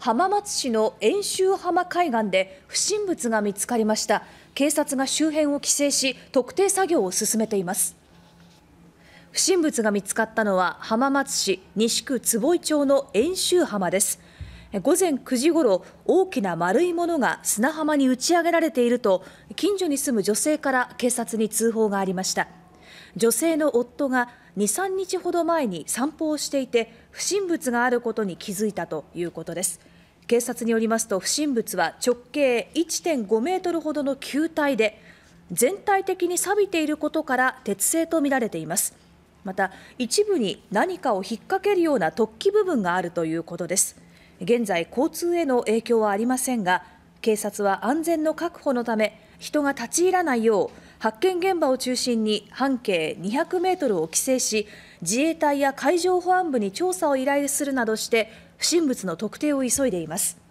浜松市の遠州浜海岸で不審物が見つかりました警察が周辺を規制し特定作業を進めています不審物が見つかったのは浜松市西区坪井町の遠州浜です午前9時ごろ大きな丸いものが砂浜に打ち上げられていると近所に住む女性から警察に通報がありました女性の夫が23日ほど前に散歩をしていて不審物があることに気づいたということです警察によりますと不審物は直径1.5メートルほどの球体で全体的に錆びていることから鉄製とみられていますまた一部に何かを引っ掛けるような突起部分があるということです現在交通への影響はありませんが警察は安全の確保のため人が立ち入らないよう発見現場を中心に半径200メートルを規制し自衛隊や海上保安部に調査を依頼するなどして不審物の特定を急いでいます。